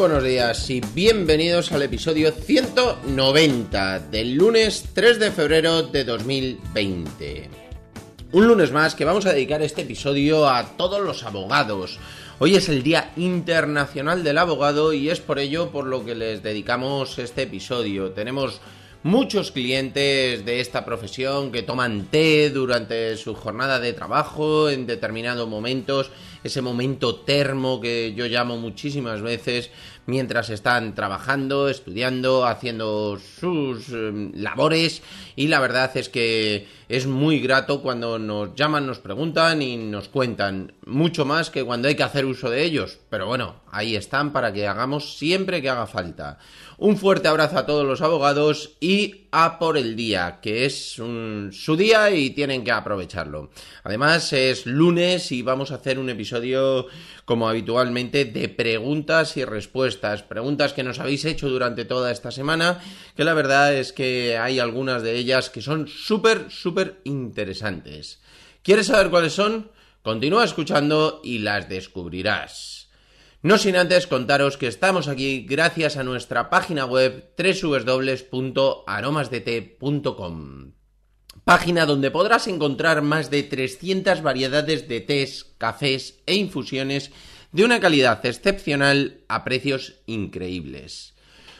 buenos días y bienvenidos al episodio 190 del lunes 3 de febrero de 2020. Un lunes más que vamos a dedicar este episodio a todos los abogados. Hoy es el Día Internacional del Abogado y es por ello por lo que les dedicamos este episodio. Tenemos muchos clientes de esta profesión que toman té durante su jornada de trabajo en determinados momentos, ese momento termo que yo llamo muchísimas veces, mientras están trabajando, estudiando, haciendo sus em, labores y la verdad es que es muy grato cuando nos llaman, nos preguntan y nos cuentan mucho más que cuando hay que hacer uso de ellos. Pero bueno, ahí están para que hagamos siempre que haga falta. Un fuerte abrazo a todos los abogados y a por el día, que es su día y tienen que aprovecharlo. Además es lunes y vamos a hacer un episodio como habitualmente de preguntas y respuestas preguntas que nos habéis hecho durante toda esta semana, que la verdad es que hay algunas de ellas que son súper, súper interesantes. ¿Quieres saber cuáles son? Continúa escuchando y las descubrirás. No sin antes contaros que estamos aquí gracias a nuestra página web www.aromasdete.com. Página donde podrás encontrar más de 300 variedades de tés, cafés e infusiones de una calidad excepcional a precios increíbles.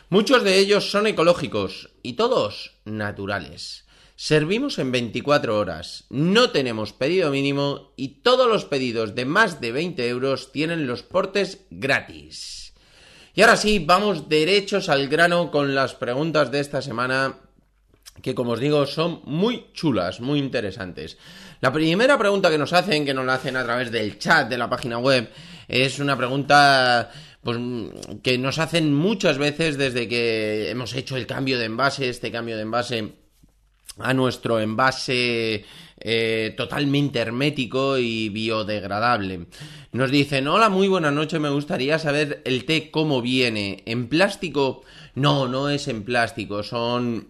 Muchos de ellos son ecológicos y todos naturales. Servimos en 24 horas, no tenemos pedido mínimo y todos los pedidos de más de 20 euros tienen los portes gratis. Y ahora sí, vamos derechos al grano con las preguntas de esta semana que como os digo son muy chulas, muy interesantes. La primera pregunta que nos hacen, que nos la hacen a través del chat de la página web, es una pregunta pues, que nos hacen muchas veces desde que hemos hecho el cambio de envase, este cambio de envase a nuestro envase eh, totalmente hermético y biodegradable. Nos dicen, hola, muy buena noche, me gustaría saber el té cómo viene. ¿En plástico? No, no es en plástico, son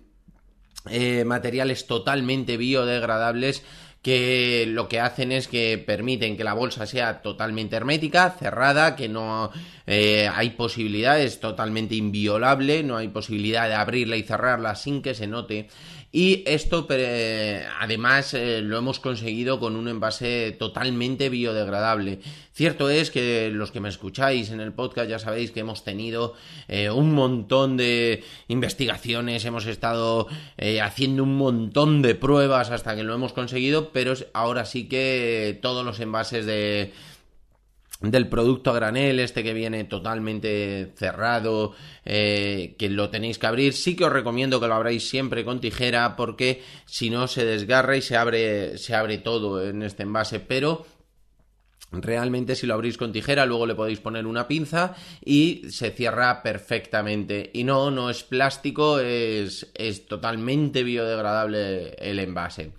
eh, materiales totalmente biodegradables que lo que hacen es que permiten que la bolsa sea totalmente hermética, cerrada, que no eh, hay posibilidades totalmente inviolable, no hay posibilidad de abrirla y cerrarla sin que se note y esto, eh, además, eh, lo hemos conseguido con un envase totalmente biodegradable. Cierto es que los que me escucháis en el podcast ya sabéis que hemos tenido eh, un montón de investigaciones, hemos estado haciendo un montón de pruebas hasta que lo hemos conseguido, pero ahora sí que todos los envases de del producto a granel, este que viene totalmente cerrado, eh, que lo tenéis que abrir. Sí que os recomiendo que lo abráis siempre con tijera, porque si no se desgarra y se abre, se abre todo en este envase, pero Realmente si lo abrís con tijera, luego le podéis poner una pinza y se cierra perfectamente. Y no, no es plástico, es, es totalmente biodegradable el envase.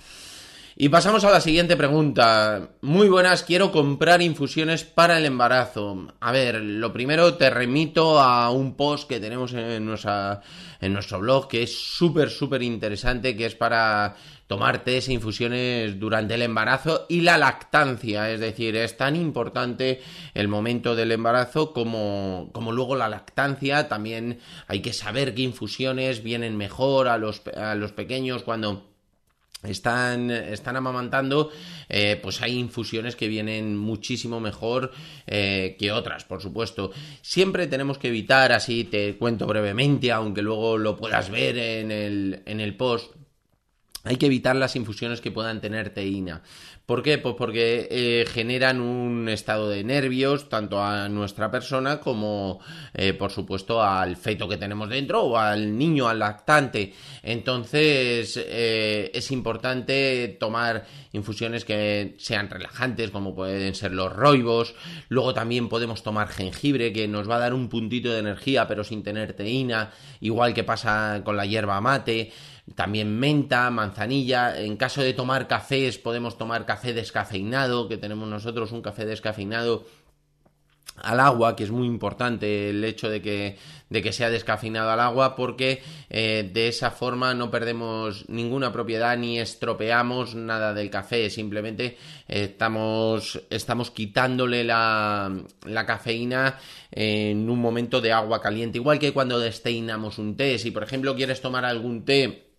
Y pasamos a la siguiente pregunta. Muy buenas, quiero comprar infusiones para el embarazo. A ver, lo primero te remito a un post que tenemos en, nuestra, en nuestro blog que es súper, súper interesante, que es para tomar esas infusiones durante el embarazo y la lactancia. Es decir, es tan importante el momento del embarazo como, como luego la lactancia. También hay que saber qué infusiones vienen mejor a los, a los pequeños cuando están, están amamantando, eh, pues hay infusiones que vienen muchísimo mejor eh, que otras, por supuesto. Siempre tenemos que evitar, así te cuento brevemente, aunque luego lo puedas ver en el, en el post, hay que evitar las infusiones que puedan tener teína. ¿Por qué? Pues porque eh, generan un estado de nervios tanto a nuestra persona como, eh, por supuesto, al feto que tenemos dentro o al niño, al lactante. Entonces, eh, es importante tomar infusiones que sean relajantes, como pueden ser los roibos. Luego también podemos tomar jengibre, que nos va a dar un puntito de energía, pero sin tener teína, igual que pasa con la hierba mate también menta, manzanilla. En caso de tomar cafés, podemos tomar café descafeinado, que tenemos nosotros un café descafeinado al agua, que es muy importante el hecho de que, de que sea descafeinado al agua, porque eh, de esa forma no perdemos ninguna propiedad ni estropeamos nada del café, simplemente eh, estamos, estamos quitándole la, cafeína en un momento de agua caliente, igual que cuando desteinamos un té, si por ejemplo quieres tomar algún té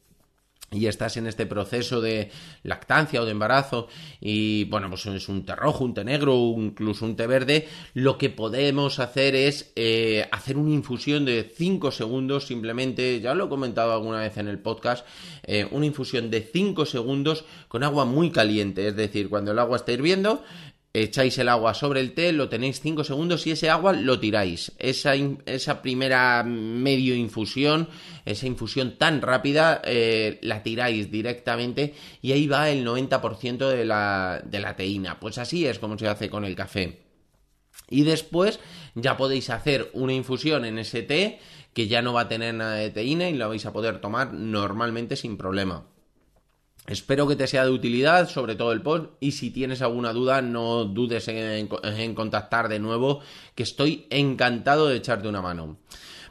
y estás en este proceso de lactancia o de embarazo y bueno pues es un té rojo, un té negro incluso un té verde, lo que podemos hacer es eh, hacer una infusión de 5 segundos simplemente, ya lo he comentado alguna vez en el podcast, eh, una infusión de 5 segundos con agua muy caliente, es decir, cuando el agua está hirviendo echáis el agua sobre el té, lo tenéis 5 segundos y ese agua lo tiráis. Esa, esa primera medio infusión, esa infusión tan rápida, eh, la tiráis directamente y ahí va el 90% de la, de la teína. Pues así es como se hace con el café. Y después ya podéis hacer una infusión en ese té que ya no va a tener nada de teína y la vais a poder tomar normalmente sin problema. Espero que te sea de utilidad, sobre todo el post, y si tienes alguna duda, no dudes en, contactar de nuevo, que estoy encantado de echarte una mano.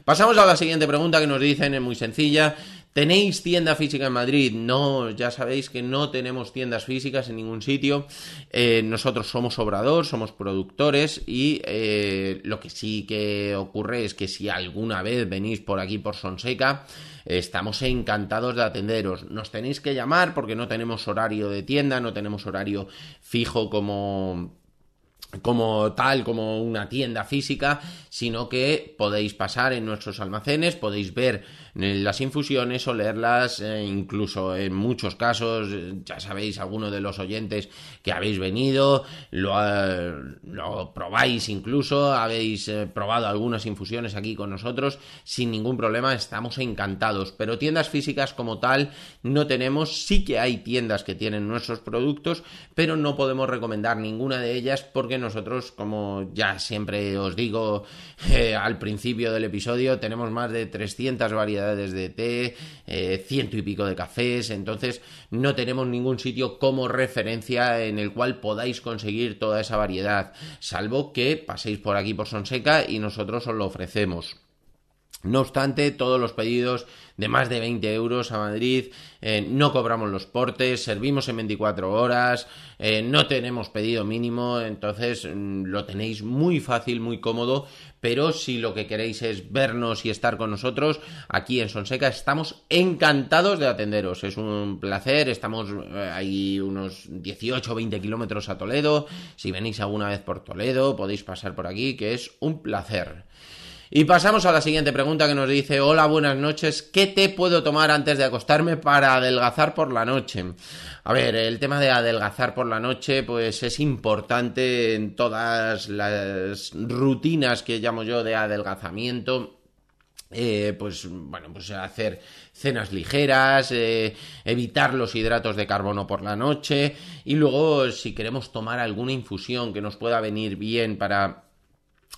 Pasamos a la siguiente pregunta que nos dicen, es muy sencilla. ¿Tenéis tienda física en Madrid? No, ya sabéis que no tenemos tiendas físicas en ningún sitio. Eh, nosotros somos obrador, somos productores y eh, lo que sí que ocurre es que si alguna vez venís por aquí por Sonseca, estamos encantados de atenderos. Nos tenéis que llamar porque no tenemos horario de tienda, no tenemos horario fijo como como tal, como una tienda física, sino que podéis pasar en nuestros almacenes, podéis ver eh, las infusiones, o leerlas, eh, incluso en muchos casos, eh, ya sabéis, algunos de los oyentes que habéis venido, lo, probáis incluso, habéis probado algunas infusiones aquí con nosotros, sin ningún problema, estamos encantados. Pero tiendas físicas como tal no tenemos, sí que hay tiendas que tienen nuestros productos, pero no podemos recomendar ninguna de ellas porque nosotros, como ya siempre os digo eh, al principio del episodio, tenemos más de 300 variedades de té, eh, ciento y pico de cafés, entonces no tenemos ningún sitio como referencia en el cual podáis conseguir toda esa variedad, salvo que paséis por aquí por Sonseca y nosotros os lo ofrecemos. No obstante, todos los pedidos de más de 20 euros a Madrid, eh, no cobramos los portes, servimos en 24 horas, eh, no tenemos pedido mínimo, entonces mm, lo tenéis muy fácil, muy cómodo, pero si lo que queréis es vernos y estar con nosotros, aquí en Sonseca estamos encantados de atenderos, es un placer, estamos eh, ahí unos 18 o 20 kilómetros a Toledo, si venís alguna vez por Toledo podéis pasar por aquí, que es un placer. Y pasamos a la siguiente pregunta que nos dice, hola, buenas noches, ¿qué té puedo tomar antes de acostarme para adelgazar por la noche? A ver, el tema de adelgazar por la noche pues es importante en todas las rutinas que llamo yo de adelgazamiento. Eh, pues bueno, pues hacer cenas ligeras, eh, evitar los hidratos de carbono por la noche y luego si queremos tomar alguna infusión que nos pueda venir bien para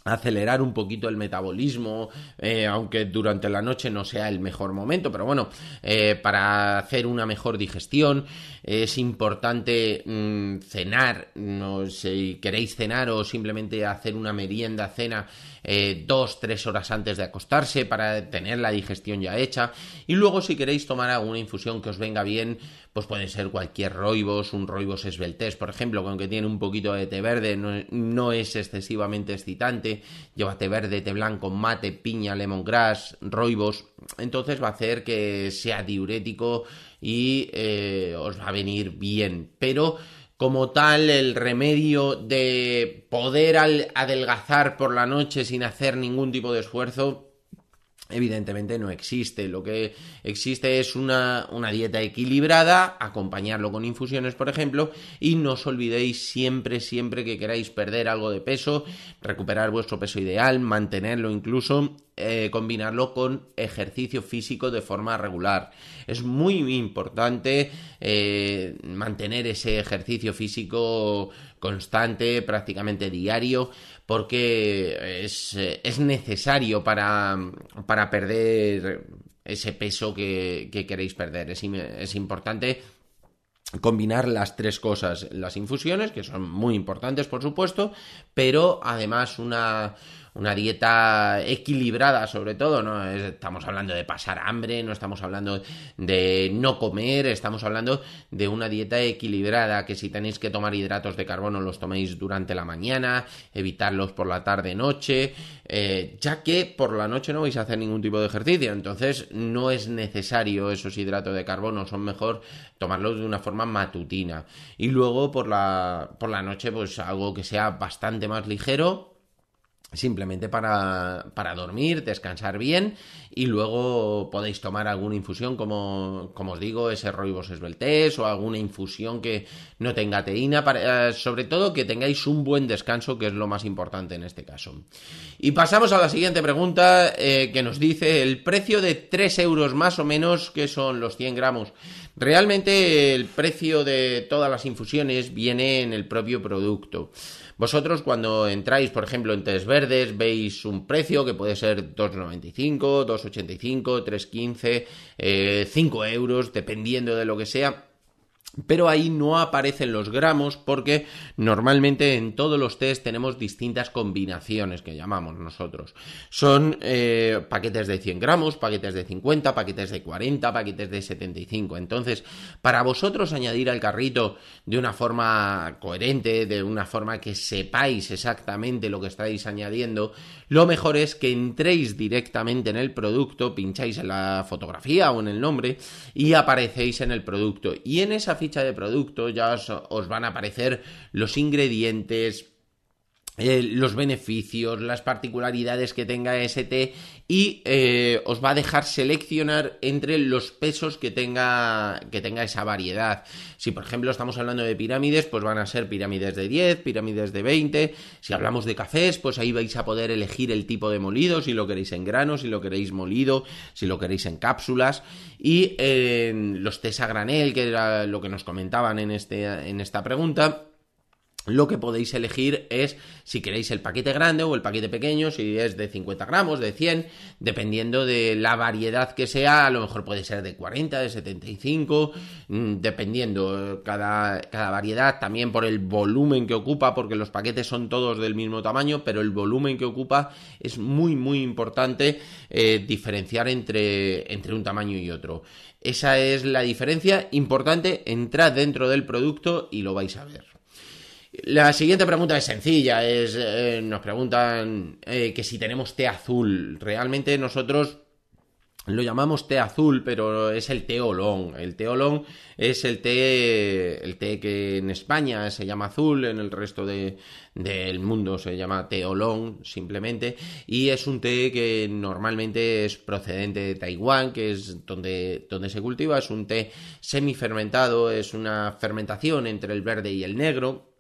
acelerar un poquito el metabolismo, eh, aunque durante la noche no sea el mejor momento, pero bueno, eh, para hacer una mejor digestión es importante mm, cenar, no, si queréis cenar o simplemente hacer una merienda, cena, eh, dos, tres horas antes de acostarse para tener la digestión ya hecha. Y luego, si queréis tomar alguna infusión que os venga bien, pues puede ser cualquier roibos, un roibos esbeltés, por ejemplo, con que tiene un poquito de té verde, no, es excesivamente excitante. Lleva té verde, té blanco, mate, piña, lemongrass, roibos. Entonces va a hacer que sea diurético y eh, os va a venir bien. Pero como tal el remedio de poder adelgazar por la noche sin hacer ningún tipo de esfuerzo, evidentemente no existe. Lo que existe es una, dieta equilibrada, acompañarlo con infusiones, por ejemplo, y no os olvidéis siempre, siempre que queráis perder algo de peso, recuperar vuestro peso ideal, mantenerlo incluso eh, combinarlo con ejercicio físico de forma regular. Es muy importante eh, mantener ese ejercicio físico constante, prácticamente diario, porque es, necesario para, para, perder ese peso que, queréis perder. es importante combinar las tres cosas, las infusiones, que son muy importantes, por supuesto, pero además una una dieta equilibrada sobre todo, ¿no? Estamos hablando de pasar hambre, no estamos hablando de no comer, estamos hablando de una dieta equilibrada, que si tenéis que tomar hidratos de carbono los toméis durante la mañana, evitarlos por la tarde-noche, eh, ya que por la noche no vais a hacer ningún tipo de ejercicio, entonces no es necesario esos hidratos de carbono, son mejor tomarlos de una forma matutina. Y luego por la, por la noche pues algo que sea bastante más ligero simplemente para, dormir, descansar bien y luego podéis tomar alguna infusión, como, os digo, ese roibos esbeltés o alguna infusión que no tenga teína, eh, sobre todo que tengáis un buen descanso, que es lo más importante en este caso. Y pasamos a la siguiente pregunta eh, que nos dice el precio de 3 euros más o menos, que son los 100 gramos. Realmente el precio de todas las infusiones viene en el propio producto. Vosotros cuando entráis, por ejemplo, en Test Verdes, veis un precio que puede ser 2,95, 2,85, 3,15, eh, 5 euros, dependiendo de lo que sea pero ahí no aparecen los gramos porque normalmente en todos los test tenemos distintas combinaciones que llamamos nosotros. Son eh, paquetes de 100 gramos, paquetes de 50, paquetes de 40, paquetes de 75. Entonces, para vosotros añadir al carrito de una forma coherente, de una forma que sepáis exactamente lo que estáis añadiendo, lo mejor es que entréis directamente en el producto, pincháis en la fotografía o en el nombre y aparecéis en el producto. Y en esa ficha de producto ya os van a aparecer los ingredientes, eh, los beneficios, las particularidades que tenga ST y eh, os va a dejar seleccionar entre los pesos que tenga, que tenga esa variedad. Si por ejemplo estamos hablando de pirámides, pues van a ser pirámides de 10, pirámides de 20. Si hablamos de cafés, pues ahí vais a poder elegir el tipo de molido, si lo queréis en grano, si lo queréis molido, si lo queréis en cápsulas. Y eh, los los a granel, que era lo que nos comentaban en, este, en esta pregunta lo que podéis elegir es si queréis el paquete grande o el paquete pequeño, si es de 50 gramos, de 100, dependiendo de la variedad que sea, a lo mejor puede ser de 40, de 75, mm, dependiendo cada, variedad, también por el volumen que ocupa, porque los paquetes son todos del mismo tamaño, pero el volumen que ocupa es muy, muy importante eh, diferenciar entre, entre un tamaño y otro. Esa es la diferencia importante, entrad dentro del producto y lo vais a ver. La siguiente pregunta es sencilla, eh, nos preguntan eh, que si tenemos té azul. Realmente nosotros lo llamamos té azul, pero es el té olón. El té olón es el té, el té que en España se llama azul, en el resto del mundo se llama té olón simplemente, y es un té que normalmente es procedente de Taiwán, que es donde, donde se cultiva, es un té semifermentado, es una fermentación entre el verde y el negro,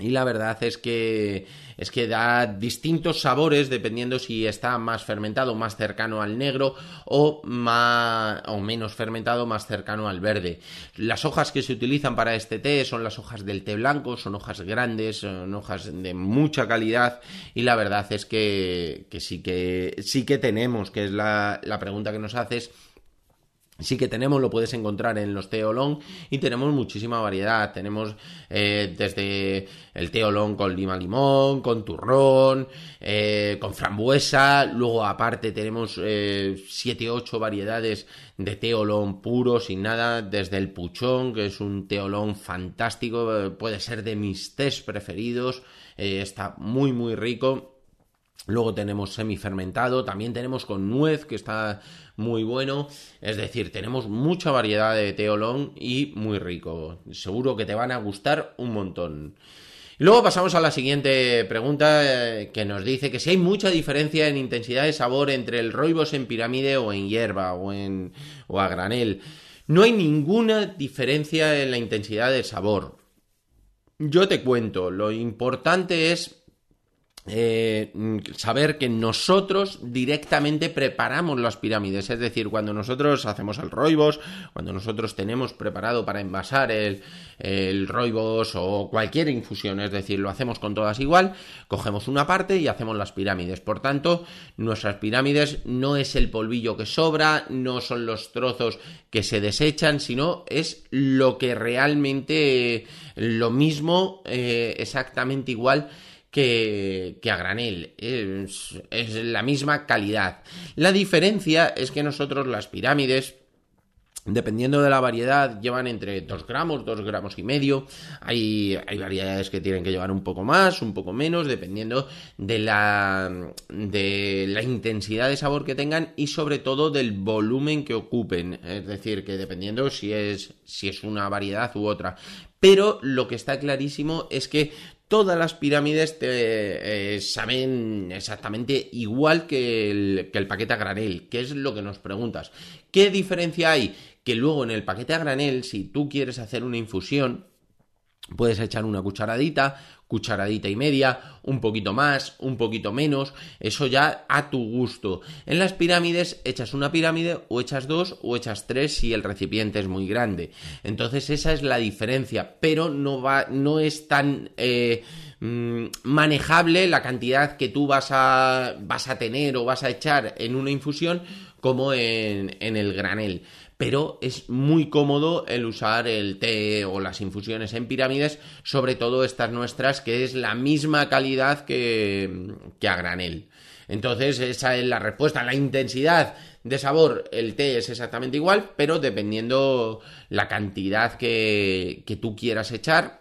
y la verdad es que es que da distintos sabores dependiendo si está más fermentado, más cercano al negro o más o menos fermentado, más cercano al verde. Las hojas que se utilizan para este té son las hojas del té blanco, son hojas grandes, son hojas de mucha calidad y la verdad es que, que sí que sí que tenemos, que es la, la pregunta que nos haces sí que tenemos, lo puedes encontrar en los teolón, y tenemos muchísima variedad. Tenemos eh, desde el teolón con lima limón, con turrón, eh, con frambuesa. Luego, aparte, tenemos 7-8 eh, variedades de teolón puro, sin nada. Desde el Puchón, que es un teolón fantástico, puede ser de mis test preferidos. está muy, muy rico. Luego tenemos semifermentado, también tenemos con nuez, que está muy bueno. Es decir, tenemos mucha variedad de teolón y muy rico. Seguro que te van a gustar un montón. Luego pasamos a la siguiente pregunta eh, que nos dice que si hay mucha diferencia en intensidad de sabor entre el roibos en pirámide o en hierba o, en, o a granel. No hay ninguna diferencia en la intensidad de sabor. Yo te cuento, lo importante es eh, mm, saber que nosotros directamente preparamos las pirámides, es decir, cuando nosotros hacemos el roibos, cuando nosotros tenemos preparado para envasar el, roibos o cualquier infusión, es decir, lo hacemos con todas igual, cogemos una parte y hacemos las pirámides. Por tanto, nuestras pirámides no es el polvillo que sobra, no son los trozos que se desechan, sino es lo que realmente, eh, lo mismo, eh, exactamente igual, que, a granel. Es, la misma calidad. La diferencia es que nosotros las pirámides Dependiendo de la variedad, llevan entre 2 gramos, 2 gramos y medio. Hay, hay, variedades que tienen que llevar un poco más, un poco menos, dependiendo de la, de la intensidad de sabor que tengan y sobre todo del volumen que ocupen. Es decir, que dependiendo si es, si es una variedad u otra. Pero lo que está clarísimo es que todas las pirámides te, eh, saben exactamente igual que el, que el paquete a granel, que es lo que nos preguntas. ¿Qué diferencia hay? Que luego en el paquete a granel, si tú quieres hacer una infusión, Puedes echar una cucharadita, cucharadita y media, un poquito más, un poquito menos, eso ya a tu gusto. En las pirámides echas una pirámide o echas dos o echas tres si el recipiente es muy grande. Entonces esa es la diferencia, pero no, va, no es tan eh, mm, manejable la cantidad que tú vas a, vas a tener o vas a echar en una infusión como en el granel pero es muy cómodo el usar el té o las infusiones en pirámides, sobre todo estas nuestras, que es la misma calidad que, a granel. Entonces, esa es la respuesta. La intensidad de sabor, el té es exactamente igual, pero dependiendo la cantidad que, tú quieras echar,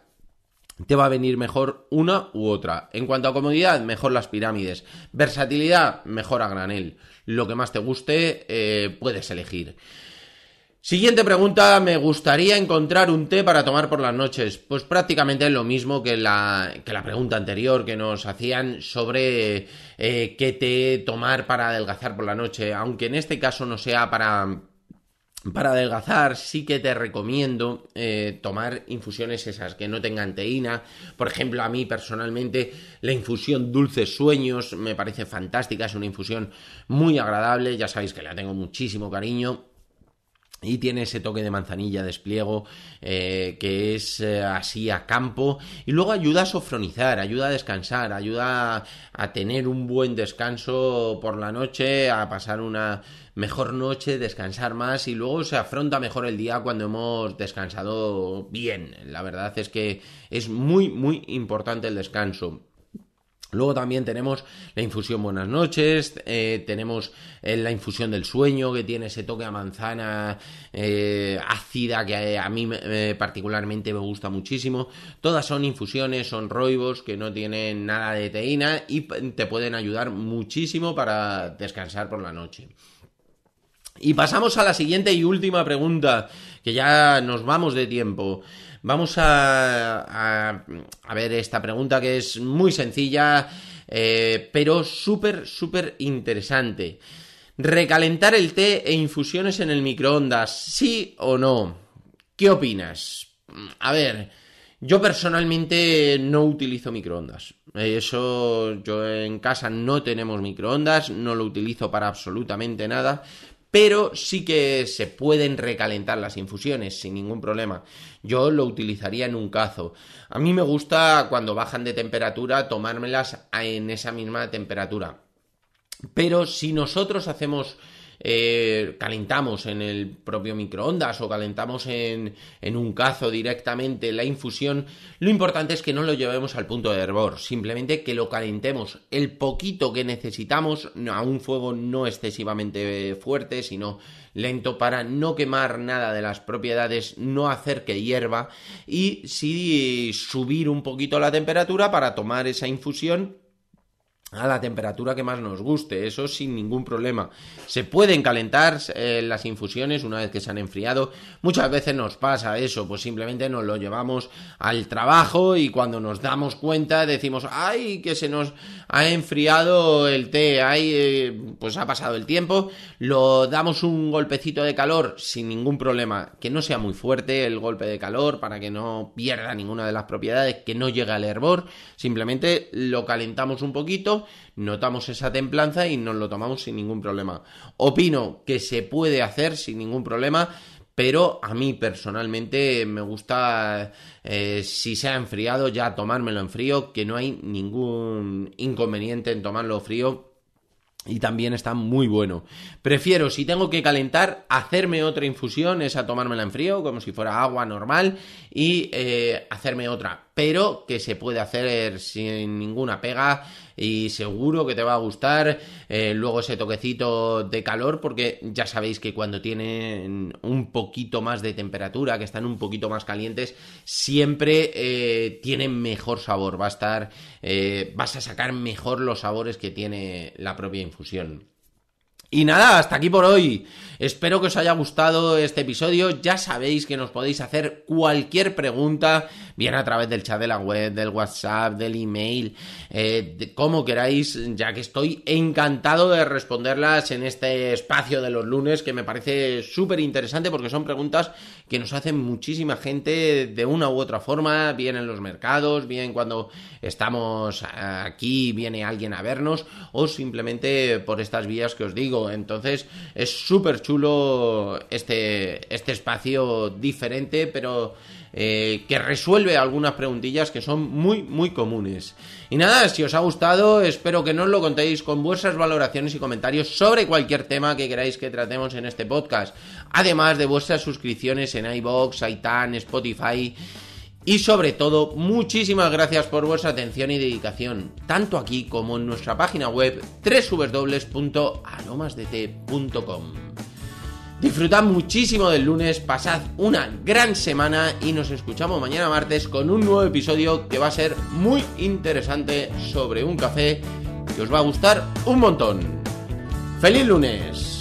te va a venir mejor una u otra. En cuanto a comodidad, mejor las pirámides. Versatilidad, mejor a granel. Lo que más te guste, eh, puedes elegir. Siguiente pregunta, me gustaría encontrar un té para tomar por las noches. Pues prácticamente es lo mismo que la, pregunta anterior que nos hacían sobre eh, qué té tomar para adelgazar por la noche. Aunque en este caso no sea para, para adelgazar sí que te recomiendo eh, tomar infusiones esas que no tengan teína. Por ejemplo, a mí personalmente la infusión Dulces Sueños me parece fantástica, es una infusión muy agradable, ya sabéis que la tengo muchísimo cariño y tiene ese toque de manzanilla, despliego, eh, que es eh, así a campo. Y luego ayuda a sofronizar, ayuda a descansar, ayuda a, a, tener un buen descanso por la noche, a pasar una mejor noche, descansar más y luego se afronta mejor el día cuando hemos descansado bien. La verdad es que es muy, muy importante el descanso. Luego también tenemos la infusión Buenas noches, eh, tenemos eh, la infusión del sueño que tiene ese toque a manzana eh, ácida que a mí particularmente me gusta muchísimo. Todas son infusiones, son roibos que no tienen nada de teína y te pueden ayudar muchísimo para descansar por la noche. Y pasamos a la siguiente y última pregunta, que ya nos vamos de tiempo. Vamos a, ver esta pregunta que es muy sencilla, eh, pero súper, súper interesante. ¿Recalentar el té e infusiones en el microondas, sí o no? ¿Qué opinas? A ver, yo personalmente no utilizo microondas. Eso yo en casa no tenemos microondas, no lo utilizo para absolutamente nada, pero sí que se pueden recalentar las infusiones sin ningún problema. Yo lo utilizaría en un cazo. A mí me gusta cuando bajan de temperatura tomármelas en esa misma temperatura. Pero si nosotros hacemos eh, calentamos en el propio microondas o calentamos en, un cazo directamente la infusión, lo importante es que no lo llevemos al punto de hervor, simplemente que lo calentemos el poquito que necesitamos a un fuego no excesivamente fuerte, sino lento para no quemar nada de las propiedades, no hacer que hierva y si subir un poquito la temperatura para tomar esa infusión a la temperatura que más nos guste, eso sin ningún problema. Se pueden calentar eh, las infusiones una vez que se han enfriado. Muchas veces nos pasa eso, pues simplemente nos lo llevamos al trabajo y cuando nos damos cuenta decimos, ay, que se nos ha enfriado el té, ay, eh, pues ha pasado el tiempo, lo damos un golpecito de calor sin ningún problema, que no sea muy fuerte el golpe de calor para que no pierda ninguna de las propiedades, que no llegue al hervor, simplemente lo calentamos un poquito notamos esa templanza y nos lo tomamos sin ningún problema. Opino que se puede hacer sin ningún problema, pero a mí personalmente me gusta, eh, si se ha enfriado, ya tomármelo en frío, que no hay ningún inconveniente en tomarlo frío. Y también está muy bueno. Prefiero, si tengo que calentar, hacerme otra infusión, es a tomármela en frío, como si fuera agua normal, y eh, hacerme otra pero que se puede hacer eh, sin ninguna pega y seguro que te va a gustar. Eh, luego ese toquecito de calor, porque ya sabéis que cuando tienen un poquito más de temperatura, que están un poquito más calientes, siempre eh, tienen mejor sabor. Va a estar, vas a sacar mejor los sabores que tiene la propia infusión. Y nada, hasta aquí por hoy. Espero que os haya gustado este episodio. Ya sabéis que nos podéis hacer cualquier pregunta, bien a través del chat de la web, del WhatsApp, del email, eh, como queráis, ya que estoy encantado de responderlas en este espacio de los lunes, que me parece súper interesante porque son preguntas que nos hacen muchísima gente de una u otra forma, bien en los mercados, bien cuando estamos aquí, viene alguien a vernos, o simplemente por estas vías que os digo entonces es súper chulo este, este espacio diferente, pero eh, que resuelve algunas preguntillas que son muy, muy comunes. Y nada, si os ha gustado, espero que nos lo contéis con vuestras valoraciones y comentarios sobre cualquier tema que queráis que tratemos en este podcast. Además de vuestras suscripciones en iBox, Itan, Spotify y sobre todo, muchísimas gracias por vuestra atención y dedicación, tanto aquí como en nuestra página web www.anomasdt.com. Disfrutad muchísimo del lunes, pasad una gran semana y nos escuchamos mañana martes con un nuevo episodio que va a ser muy interesante sobre un café que os va a gustar un montón. ¡Feliz lunes!